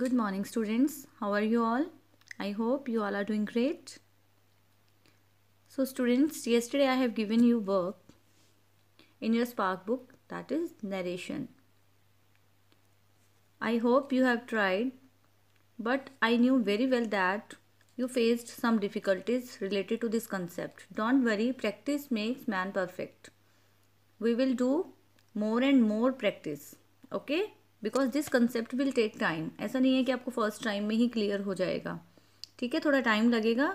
Good morning students. How are you all? I hope you all are doing great. So students, yesterday I have given you work in your Spark book that is narration. I hope you have tried but I knew very well that you faced some difficulties related to this concept. Don't worry, practice makes man perfect. We will do more and more practice. Okay? Because this concept will take time ऐसा नहीं है कि आपको first time में ही clear हो जाएगा ठीक है थोड़ा टाइम लगेगा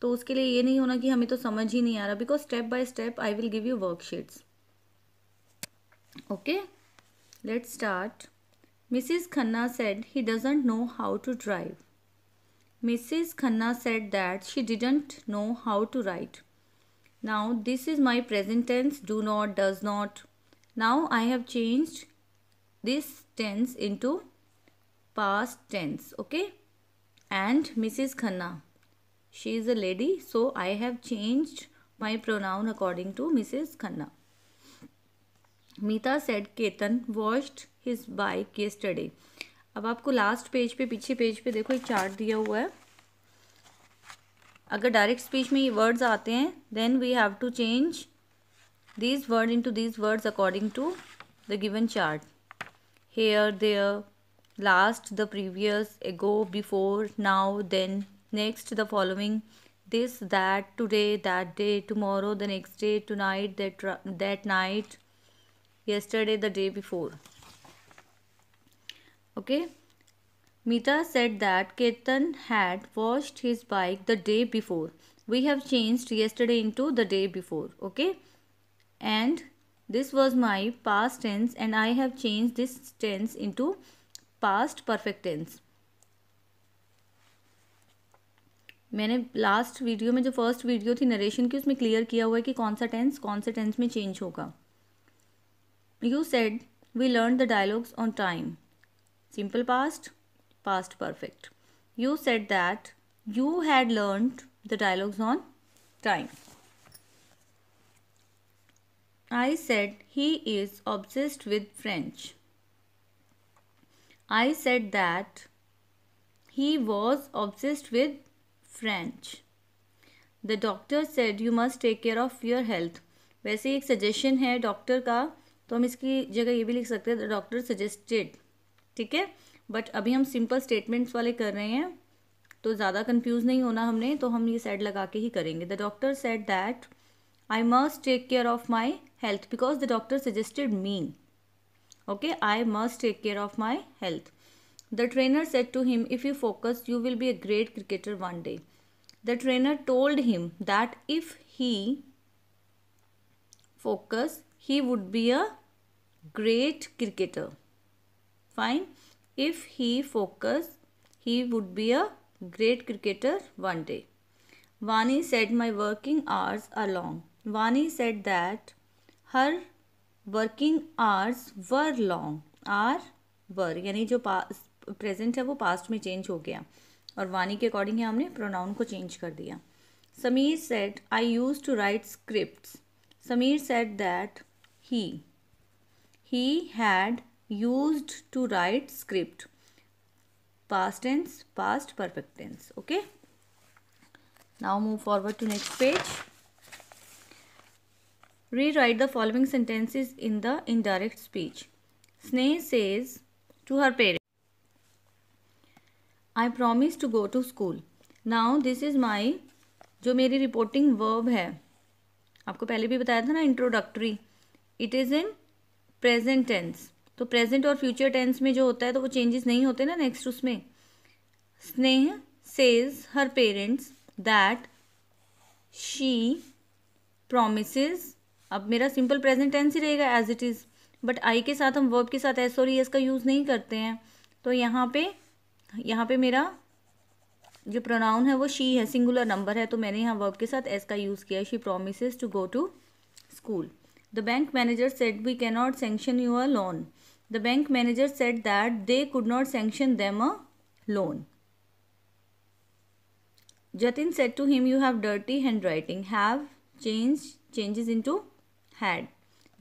तो उसके लिए ये नहीं होना कि हमें तो समझ ही नहीं आ रहा because step by step I will give you worksheets okay let start Mrs Khanna said he doesn't know how to drive Mrs Khanna said that she didn't know how to write now this is my present tense do not does not now I have change this tense into past tense okay and mrs khanna she is a lady so i have changed my pronoun according to mrs khanna Meeta said Ketan washed his bike yesterday अब आपको last page पे पीछे page पे देखो एक chart दिया हुआ है अगर डायरेक्ट स्पीच में ये वर्ड्स आते हैं then we have to change these word into these words according to the given chart here, there, last, the previous, ago, before, now, then, next, the following, this, that, today, that day, tomorrow, the next day, tonight, that, that night, yesterday, the day before. Okay. Mita said that Ketan had washed his bike the day before. We have changed yesterday into the day before. Okay. And this was my past tense and I have changed this tense into past perfect tense. मैंने last video में जो first video थी narration की उसमें clear किया हुआ है कि कौन सा टेंस कौन से टेंस में चेंज होगा you said we learn the dialogues on time simple past past perfect you said that you had learned the dialogues on time I said he is obsessed with French. I said that he was obsessed with French. The doctor said you must take care of your health वैसे एक suggestion है doctor का तो हम इसकी जगह ये भी लिख सकते हैं द डॉक्टर सजेस्टेड ठीक है बट अभी हम सिंपल स्टेटमेंट्स वाले कर रहे हैं तो ज़्यादा कंफ्यूज नहीं होना हमने तो हम ये सेट लगा के ही करेंगे the doctor said that I must take care of my health because the doctor suggested me. Okay, I must take care of my health. The trainer said to him, If you focus, you will be a great cricketer one day. The trainer told him that if he focus, he would be a great cricketer. Fine. If he focus, he would be a great cricketer one day. Vani said my working hours are long. Vani said that her working hours were long are were यानी जो present है वो past में change हो गया और वानी के अकॉर्डिंग ही हमने प्रोनाउन को चेंज कर दिया Sameer said I use to write script Sameer said that he he had use to write script past tense past perfect tense okay now move forward to next page rewrite the following sentences in the indirect speech sneha says to her parents i promise to go to school now this is my जो मेरी reporting verb है आपको पहले भी बताया था ना introductory it is in present tense तो प्रेजेंट और फ्यूचर टेंस में जो होता है तो वो चेंजेस नहीं होते ना नेक्स्ट उसमें Sneh says her parents that she promises अब मेरा सिंपल प्रेजेंट टेंस ही रहेगा as it is but I के साथ हम वर्ब के साथ एस और ई एस का यूज़ नहीं करते हैं तो यहाँ पे यहाँ पे मेरा जो प्रोनाउन है वो शी है सिंगुलर नंबर है तो मैंने यहाँ वर्ब के साथ एस का यूज़ किया she promise to go to school the bank manager said we cannot sanction you your loan the bank manager said that they could not sanction them a loan to him you have dirty handwriting have change changes into had.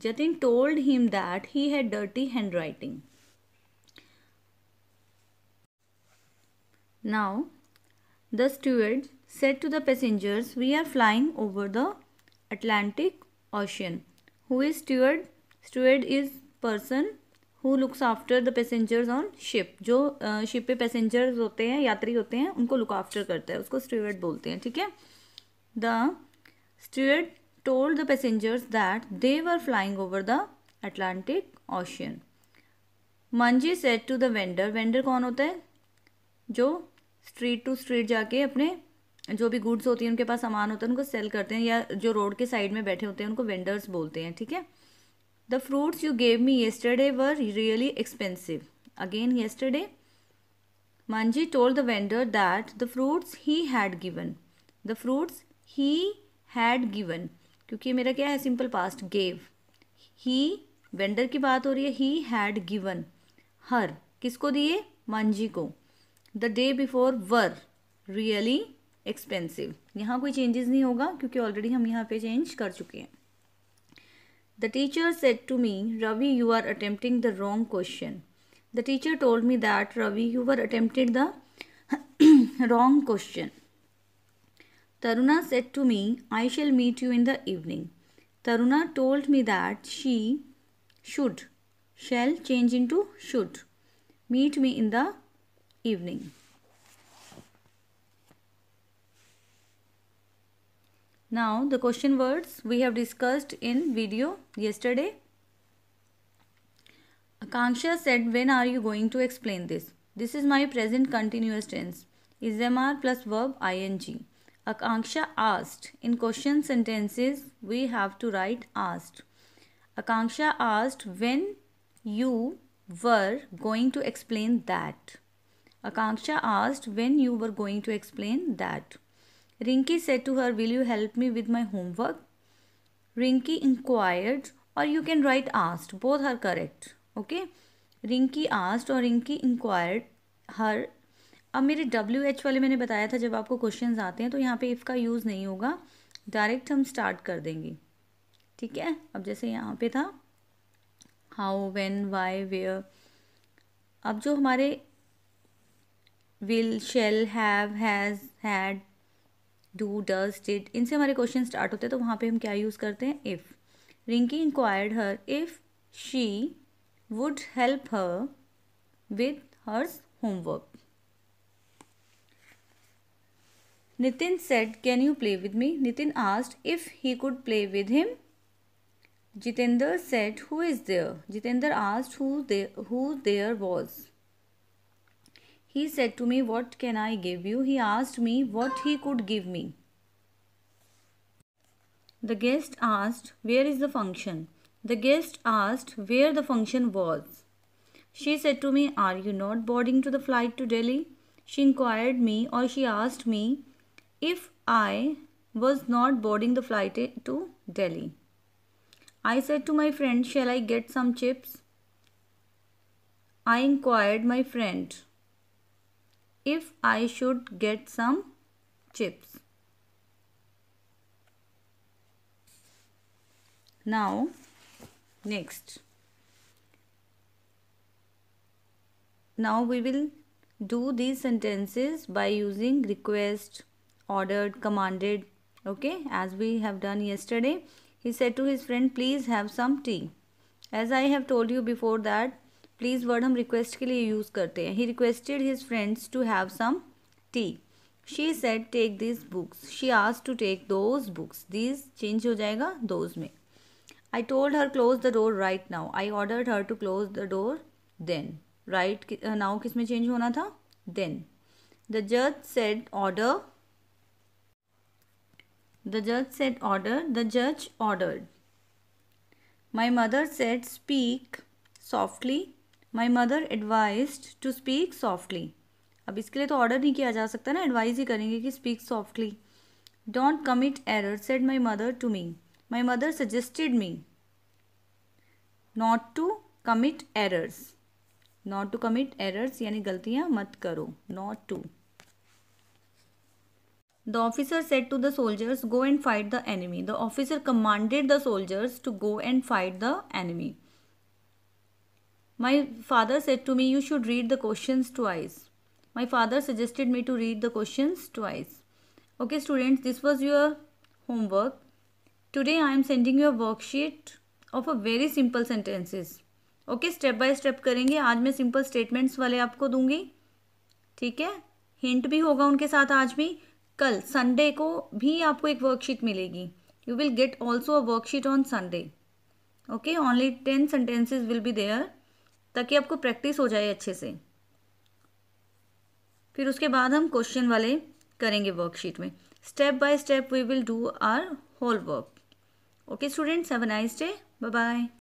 Jatin told him that he had dirty handwriting. Now, the steward said to the passengers, We are flying over the Atlantic Ocean. Who is steward? Steward is person who looks after the passengers on ship. jo uh, ship pe passengers hote hain yatri hote hain unko look after karta hai usko steward bolte hain theek hai The steward told the passengers that they were flying over the Atlantic Ocean. मंजी said to the vendor. Vendor कौन होता है जो street to street जाके अपने जो भी goods होती हैं उनके पास सामान होता है उनको sell करते हैं या जो road के side में बैठे होते हैं उनको vendors बोलते हैं ठीक है The fruits you gave me yesterday were really expensive. Again yesterday, Manji told the vendor that the fruits he had given, the fruits he had given क्योंकि मेरा क्या है simple past gave he vendor की बात हो रही है he had given her किसको दिए मांझी को the day before were really expensive यहाँ कोई चेंजेस नहीं होगा क्योंकि ऑलरेडी हम यहाँ पे चेंज कर चुके हैं the teacher said to me Ravi you are attempting the wrong question the teacher told me that Ravi you are attempted the wrong question Taruna said to me, I shall meet you in the evening. Taruna told me that she should, shall change into should, meet me in the evening. Now the question words we have discussed in video yesterday. Akanksha said when are you going to explain this? This is my present continuous tense. Is MR plus verb ing. Akanksha asked. In question sentences, we have to write asked. Akanksha asked when you were going to explain that. Akanksha asked when you were going to explain that. Rinki said to her, Will you help me with my homework? Rinki inquired, or you can write asked. Both are correct. Okay. Rinki asked or Rinki inquired her अब मेरे W H वाले मैंने बताया था जब आपको question आते हैं तो यहाँ पे इफ़ का यूज़ नहीं होगा डायरेक्ट हम स्टार्ट कर देंगे ठीक है अब जैसे यहाँ पे था हाउ वेन वाई वेयर अब जो हमारे will shall have has had do does did इनसे हमारे क्वेश्चन स्टार्ट होते हैं तो वहाँ पे हम क्या यूज़ करते हैं if Rinki inquired her if she would help her with hers homework Nitin said, Can you play with me? Nitin asked if he could play with him. Jitender said, Who is there? Jitender asked who there, who there was. He said to me, What can I give you? He asked me what he could give me. The guest asked, Where is the function? The guest asked where the function was. She said to me, Are you not boarding to the flight to Delhi? She inquired me or she asked me if I was not boarding the flight to Delhi. I said to my friend, Shall I get some chips? I inquired my friend if I should get some chips. Now, next. Now we will do these sentences by using request ordered, commanded, okay, as we have done yesterday. He said to his friend, please have some tea. As I have told you before that, please word hum request ke liye use karte hai. He requested his friends to have some tea. She said, take these books. She asked to take those books. These change ho jayega, those mein. I told her, close the door right now. I ordered her to close the door then. Right, uh, now kis mein change hona tha? Then. The judge said, order The judge said order. The judge ordered. My mother said speak softly. My mother advised to speak softly. अब इसके लिए तो order नहीं किया जा सकता ना advise ही करेंगे कि speak softly don't commit error said my mother to me my mother suggested me not to commit errors not to commit errors यानी गलतियाँ मत करो not to The officer said to the soldiers, Go and fight the enemy. The officer commanded the soldiers to go and fight the enemy. My father said to me, You should read the questions twice. My father suggested me to read the questions twice. Okay, students, this was your homework. Today I am sending you a worksheet of a very simple sentences. Okay, step by step करेंगे आज मैं simple statements वाले आपको दूंगी ठीक है hint भी होगा उनके साथ आज भी कल संडे को भी आपको एक वर्कशीट मिलेगी you will get also a worksheet on Sunday okay only ten sentences will be there ताकि आपको प्रैक्टिस हो जाए अच्छे से फिर उसके बाद हम क्वेश्चन वाले करेंगे वर्कशीट में step by step we will do our whole work okay students have a nice day bye bye